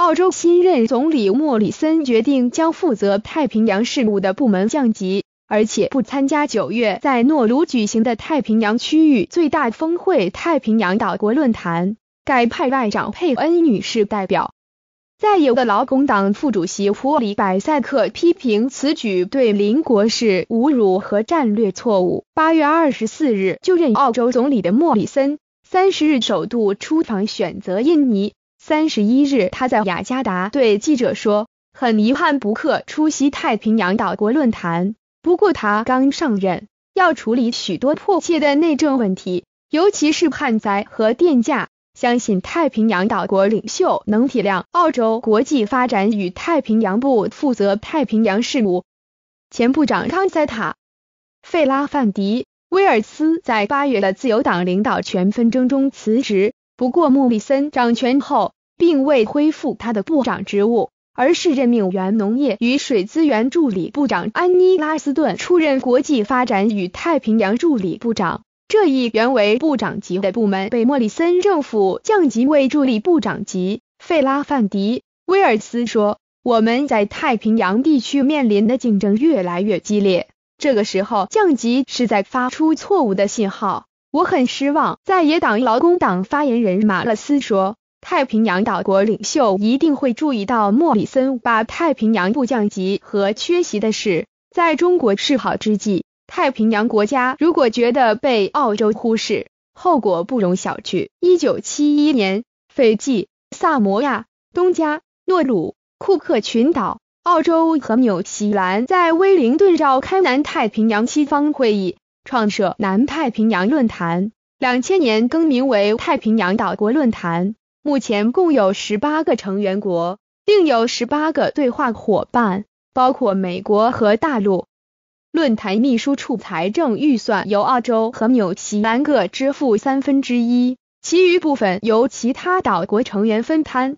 澳洲新任总理莫里森决定将负责太平洋事务的部门降级，而且不参加九月在诺卢举行的太平洋区域最大峰会——太平洋岛国论坛，改派外长佩恩女士代表。在有的劳工党副主席弗里百塞克批评此举对邻国是侮辱和战略错误。八月二十四日就任澳洲总理的莫里森，三十日首度出访选择印尼。三十一日，他在雅加达对记者说：“很遗憾，不克出席太平洋岛国论坛。不过他刚上任，要处理许多迫切的内政问题，尤其是旱灾和电价。相信太平洋岛国领袖能体谅澳洲国际发展与太平洋部负责太平洋事务前部长康塞塔费拉范迪威尔斯，在八月的自由党领导权纷争中辞职。不过莫里森掌权后。”并未恢复他的部长职务，而是任命原农业与水资源助理部长安妮·拉斯顿出任国际发展与太平洋助理部长。这一原为部长级的部门被莫里森政府降级为助理部长级。费拉范迪威尔斯说：“我们在太平洋地区面临的竞争越来越激烈，这个时候降级是在发出错误的信号。”我很失望。在野党劳工党发言人马勒斯说。太平洋岛国领袖一定会注意到莫里森把太平洋部降级和缺席的事，在中国示好之际，太平洋国家如果觉得被澳洲忽视，后果不容小觑。一九七一年，斐济、萨摩亚、东加、诺鲁、库克群岛、澳洲和纽西兰在威灵顿召开南太平洋西方会议，创设南太平洋论坛，两千年更名为太平洋岛国论坛。目前共有十八个成员国，另有十八个对话伙伴，包括美国和大陆。论坛秘书处财政预算由澳洲和纽西兰各支付三分之一，其余部分由其他岛国成员分摊。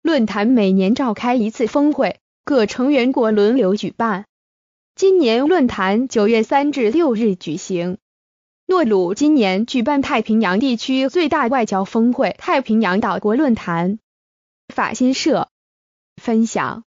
论坛每年召开一次峰会，各成员国轮流举办。今年论坛九月三至六日举行。诺鲁今年举办太平洋地区最大外交峰会——太平洋岛国论坛。法新社分享。